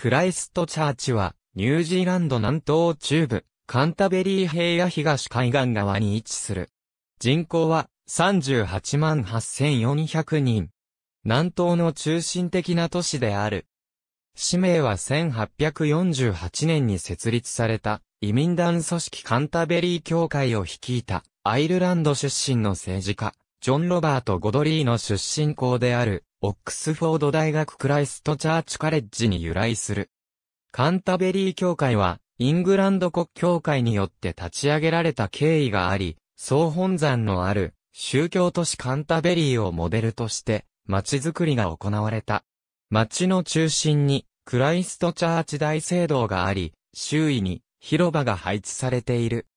クライストチャーチは、ニュージーランド南東中部、カンタベリー平野東海岸側に位置する。人口は38万8400人。南東の中心的な都市である。氏名は1848年に設立された移民団組織カンタベリー協会を率いたアイルランド出身の政治家、ジョン・ロバート・ゴドリーの出身校であるオックスフォード大学クライストチャーチカレッジに由来する。カンタベリー教会は、イングランド国教会によって立ち上げられた経緯があり、総本山のある宗教都市カンタベリーをモデルとして街づくりが行われた。街の中心にクライストチャーチ大聖堂があり、周囲に広場が配置されている。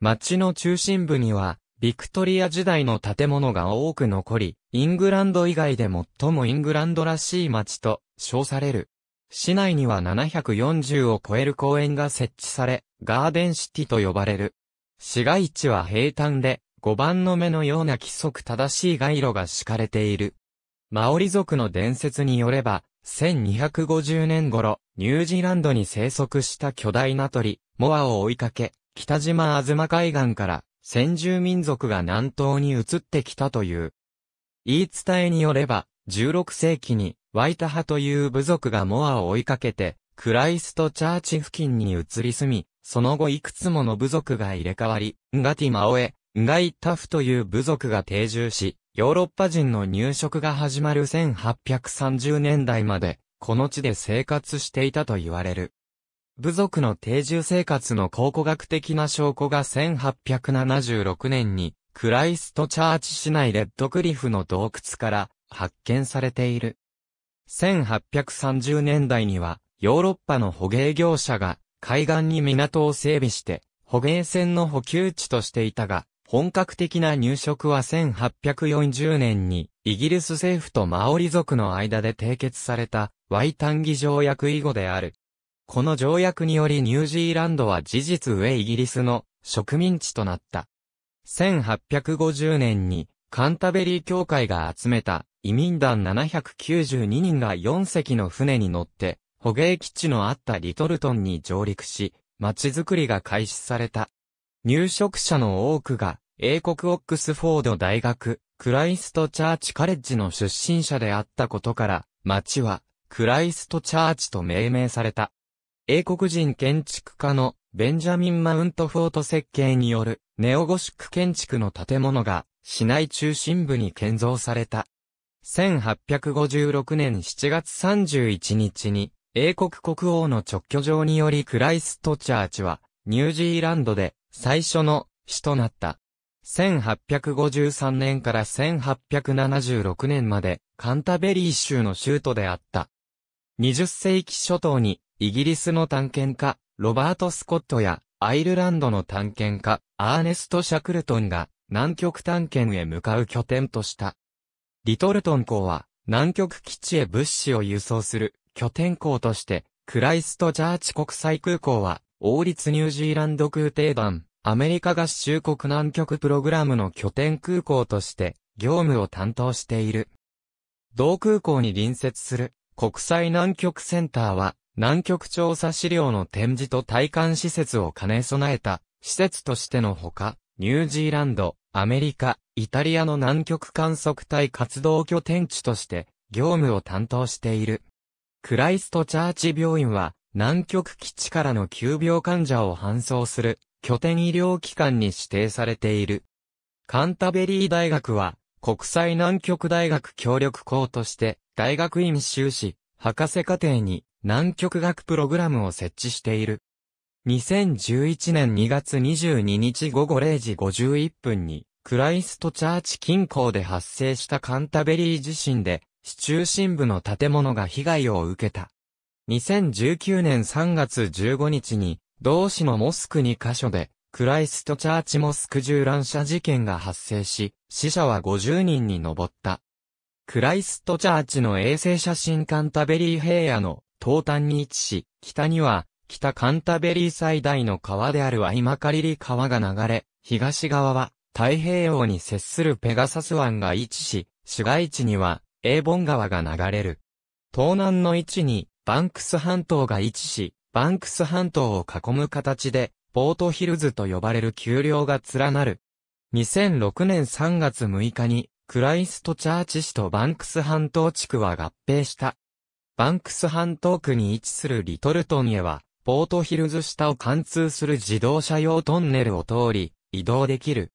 街の中心部にはビクトリア時代の建物が多く残り、イングランド以外で最もイングランドらしい街と称される。市内には740を超える公園が設置され、ガーデンシティと呼ばれる。市街地は平坦で、5番の目のような規則正しい街路が敷かれている。マオリ族の伝説によれば、1250年頃、ニュージーランドに生息した巨大な鳥、モアを追いかけ、北島マ海岸から先住民族が南東に移ってきたという。言い伝えによれば、16世紀にワイタ派という部族がモアを追いかけて、クライストチャーチ付近に移り住み、その後いくつもの部族が入れ替わり、ンガティマオエ、ンガイタフという部族が定住し、ヨーロッパ人の入植が始まる1830年代まで、この地で生活していたと言われる。部族の定住生活の考古学的な証拠が1876年に、クライストチャーチ市内レッドクリフの洞窟から発見されている。1830年代には、ヨーロッパの捕鯨業者が海岸に港を整備して、捕鯨船の補給地としていたが、本格的な入植は1840年にイギリス政府とマオリ族の間で締結されたワイタン条約以後である。この条約によりニュージーランドは事実上イギリスの植民地となった。1850年にカンタベリー協会が集めた移民団792人が4隻の船に乗って捕鯨基地のあったリトルトンに上陸し、街づくりが開始された。入植者の多くが、英国オックスフォード大学、クライストチャーチカレッジの出身者であったことから、町は、クライストチャーチと命名された。英国人建築家のベンジャミン・マウントフォート設計によるネオゴシック建築の建物が市内中心部に建造された。1856年7月31日に英国国王の直居場によりクライストチャーチはニュージーランドで最初の市となった。1853年から1876年までカンタベリー州の州都であった。20世紀初頭にイギリスの探検家、ロバート・スコットや、アイルランドの探検家、アーネスト・シャクルトンが、南極探検へ向かう拠点とした。リトルトン港は、南極基地へ物資を輸送する拠点港として、クライスト・ジャーチ国際空港は、王立ニュージーランド空挺団、アメリカ合衆国南極プログラムの拠点空港として、業務を担当している。同空港に隣接する、国際南極センターは、南極調査資料の展示と体感施設を兼ね備えた施設としてのほか、ニュージーランド、アメリカ、イタリアの南極観測隊活動拠点地として業務を担当している。クライストチャーチ病院は南極基地からの急病患者を搬送する拠点医療機関に指定されている。カンタベリー大学は国際南極大学協力校として大学院修士、博士課程に南極学プログラムを設置している。2011年2月22日午後0時51分に、クライストチャーチ近郊で発生したカンタベリー地震で、市中心部の建物が被害を受けた。2019年3月15日に、同市のモスク2カ所で、クライストチャーチモスク銃乱射事件が発生し、死者は50人に上った。クライストチャーチの衛星写真カンタベリー平野の東端に位置し、北には、北カンタベリー最大の川であるアイマカリリ川が流れ、東側は、太平洋に接するペガサス湾が位置し、市街地には、エーボン川が流れる。東南の位置に、バンクス半島が位置し、バンクス半島を囲む形で、ポートヒルズと呼ばれる丘陵が連なる。2006年3月6日に、クライストチャーチ市とバンクス半島地区は合併した。バンクス半島区に位置するリトルトンへは、ポートヒルズ下を貫通する自動車用トンネルを通り、移動できる。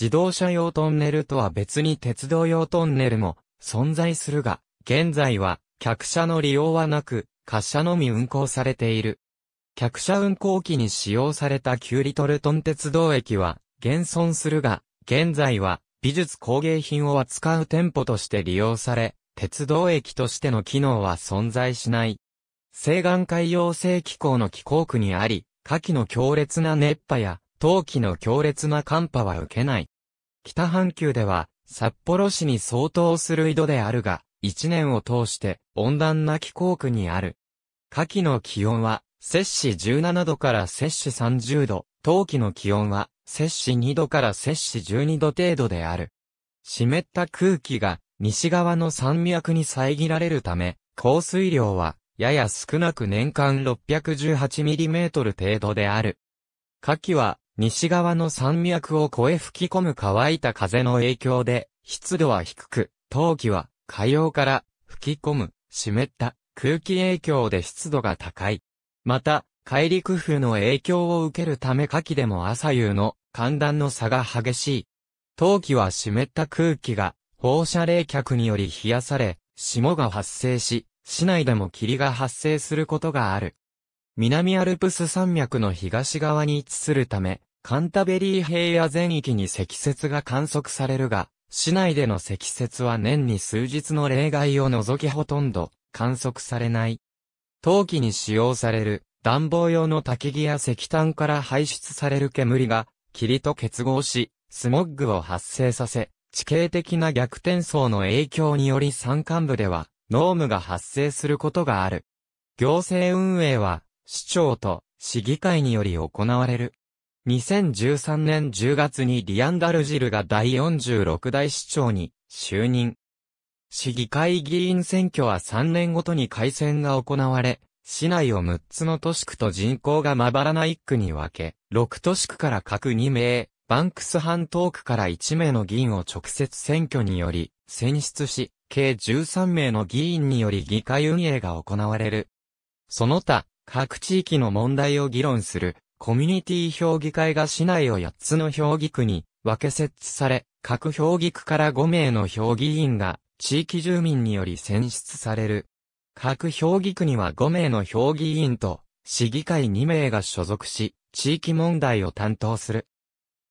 自動車用トンネルとは別に鉄道用トンネルも存在するが、現在は客車の利用はなく、滑車のみ運行されている。客車運行機に使用された旧リトルトン鉄道駅は現存するが、現在は美術工芸品を扱う店舗として利用され、鉄道駅としての機能は存在しない。西岸海洋性気候の気候区にあり、夏季の強烈な熱波や、冬季の強烈な寒波は受けない。北半球では、札幌市に相当する井戸であるが、一年を通して温暖な気候区にある。夏季の気温は、摂氏17度から摂氏30度、冬季の気温は、摂氏2度から摂氏12度程度である。湿った空気が西側の山脈に遮られるため、降水量は、やや少なく年間 618mm 程度である。夏季は、西側の山脈を越え吹き込む乾いた風の影響で、湿度は低く、冬季は、海洋から吹き込む、湿った空気影響で湿度が高い。また、海陸風の影響を受けるため夏季でも朝夕の寒暖の差が激しい。冬季は湿った空気が放射冷却により冷やされ、霜が発生し、市内でも霧が発生することがある。南アルプス山脈の東側に位置するため、カンタベリー平野全域に積雪が観測されるが、市内での積雪は年に数日の例外を除きほとんど観測されない。冬季に使用される暖房用の焚き木や石炭から排出される煙が霧と結合し、スモッグを発生させ、地形的な逆転層の影響により山間部では、濃霧が発生することがある。行政運営は、市長と市議会により行われる。2013年10月にリアンダルジルが第46代市長に就任。市議会議員選挙は3年ごとに改選が行われ、市内を6つの都市区と人口がまばらな1区に分け、6都市区から各2名、バンクス半ークから1名の議員を直接選挙により選出し、計13名の議員により議会運営が行われる。その他、各地域の問題を議論するコミュニティ評議会が市内を8つの評議区に分け設置され、各評議区から5名の評議員が地域住民により選出される。各評議区には5名の評議員と市議会2名が所属し、地域問題を担当する。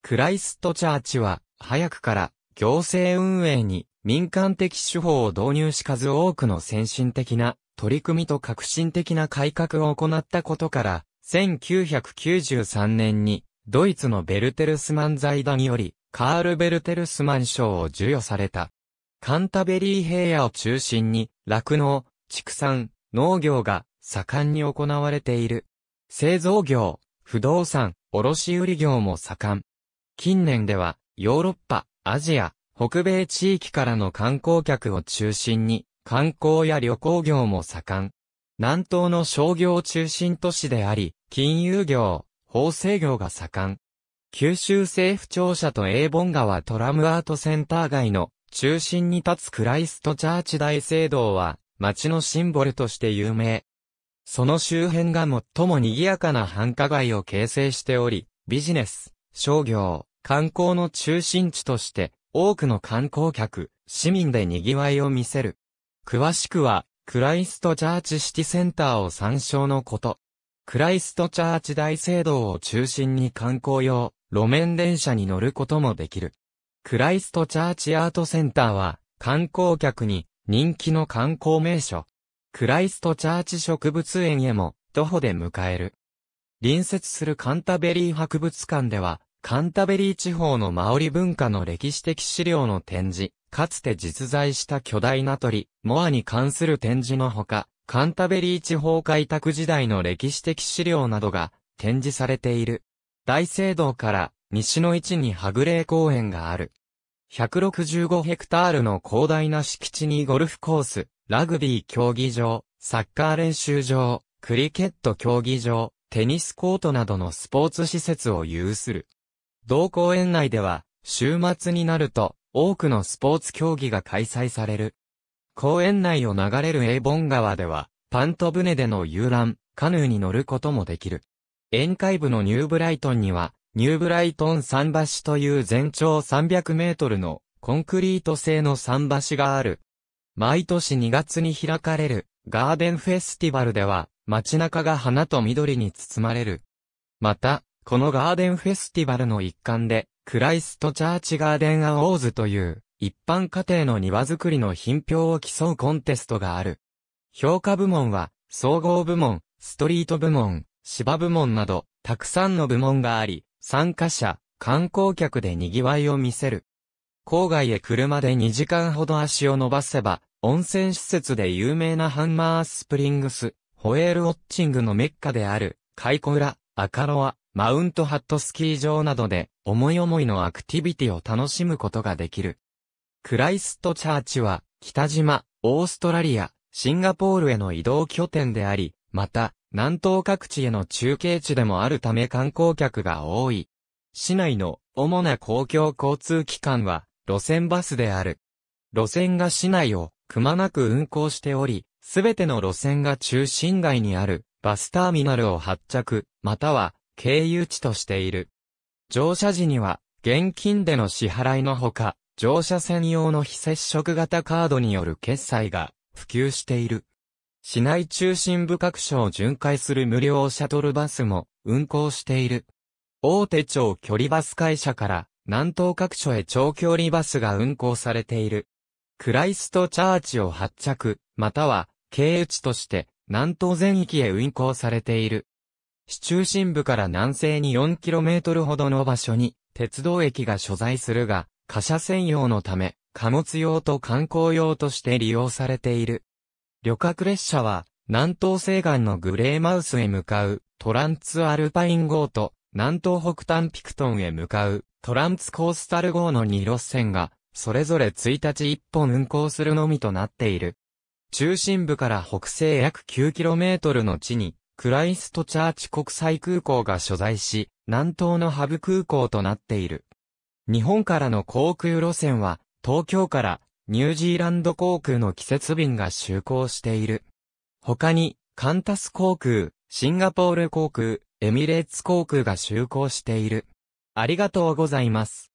クライストチャーチは、早くから、行政運営に民間的手法を導入し数多くの先進的な取り組みと革新的な改革を行ったことから、1993年にドイツのベルテルスマン財団よりカール・ベルテルスマン賞を授与された。カンタベリー平野を中心に酪農、畜産、農業が盛んに行われている。製造業、不動産、卸売業も盛ん。近年では、ヨーロッパ、アジア、北米地域からの観光客を中心に、観光や旅行業も盛ん。南東の商業中心都市であり、金融業、法制業が盛ん。九州政府庁舎と英本川トラムアートセンター街の中心に立つクライストチャーチ大聖堂は、街のシンボルとして有名。その周辺が最も賑やかな繁華街を形成しており、ビジネス、商業、観光の中心地として、多くの観光客、市民で賑わいを見せる。詳しくは、クライストチャーチシティセンターを参照のこと。クライストチャーチ大聖堂を中心に観光用、路面電車に乗ることもできる。クライストチャーチアートセンターは、観光客に人気の観光名所。クライストチャーチ植物園へも徒歩で迎える。隣接するカンタベリー博物館では、カンタベリー地方のマオリ文化の歴史的資料の展示、かつて実在した巨大な鳥、モアに関する展示のほか、カンタベリー地方開拓時代の歴史的資料などが展示されている。大聖堂から西の位置にハグレー公園がある。165ヘクタールの広大な敷地にゴルフコース、ラグビー競技場、サッカー練習場、クリケット競技場、テニスコートなどのスポーツ施設を有する。同公園内では、週末になると、多くのスポーツ競技が開催される。公園内を流れるエイボン川では、パント船での遊覧、カヌーに乗ることもできる。宴会部のニューブライトンには、ニューブライトン桟橋という全長300メートルのコンクリート製の桟橋がある。毎年2月に開かれるガーデンフェスティバルでは街中が花と緑に包まれる。また、このガーデンフェスティバルの一環で、クライストチャーチガーデンアウォーズという、一般家庭の庭作りの品評を競うコンテストがある。評価部門は、総合部門、ストリート部門、芝部門など、たくさんの部門があり、参加者、観光客で賑わいを見せる。郊外へ車で2時間ほど足を伸ばせば、温泉施設で有名なハンマースプリングス、ホエールウォッチングのメッカである、カイコウラ、アカロア、マウントハットスキー場などで思い思いのアクティビティを楽しむことができる。クライストチャーチは北島、オーストラリア、シンガポールへの移動拠点であり、また南東各地への中継地でもあるため観光客が多い。市内の主な公共交通機関は路線バスである。路線が市内をくまなく運行しており、すべての路線が中心街にあるバスターミナルを発着、または経由地としている。乗車時には、現金での支払いのほか、乗車専用の非接触型カードによる決済が普及している。市内中心部各所を巡回する無料シャトルバスも運行している。大手町距離バス会社から南東各所へ長距離バスが運行されている。クライストチャーチを発着、または経由地として南東全域へ運行されている。市中心部から南西に 4km ほどの場所に、鉄道駅が所在するが、貨車専用のため、貨物用と観光用として利用されている。旅客列車は、南東西岸のグレーマウスへ向かう、トランツアルパイン号と、南東北端ピクトンへ向かう、トランツコースタル号の2路線が、それぞれ1日1本運行するのみとなっている。中心部から北西約 9km の地に、クライストチャーチ国際空港が所在し、南東のハブ空港となっている。日本からの航空路線は、東京からニュージーランド航空の季節便が就航している。他に、カンタス航空、シンガポール航空、エミレーツ航空が就航している。ありがとうございます。